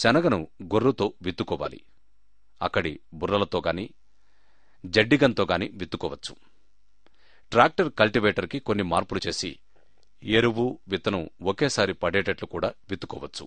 శనగను గొర్రుతో విత్తుకోవాలి అక్కడి బుర్రలతో గాని జడ్డిగంతో గాని విత్తుకోవచ్చు ట్రాక్టర్ కల్టివేటర్కి కొన్ని మార్పులు చేసి ఎరువు విత్తనం ఒకేసారి పడేటట్లు కూడా విత్తుకోవచ్చు